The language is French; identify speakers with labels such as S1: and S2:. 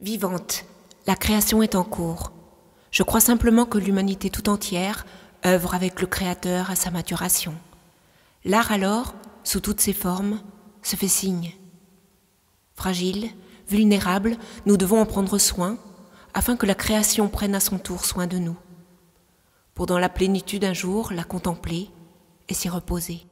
S1: Vivante, la création est en cours. Je crois simplement que l'humanité tout entière œuvre avec le Créateur à sa maturation. L'art alors, sous toutes ses formes, se fait signe. Fragile, vulnérable, nous devons en prendre soin afin que la création prenne à son tour soin de nous, pour dans la plénitude un jour la contempler et s'y reposer.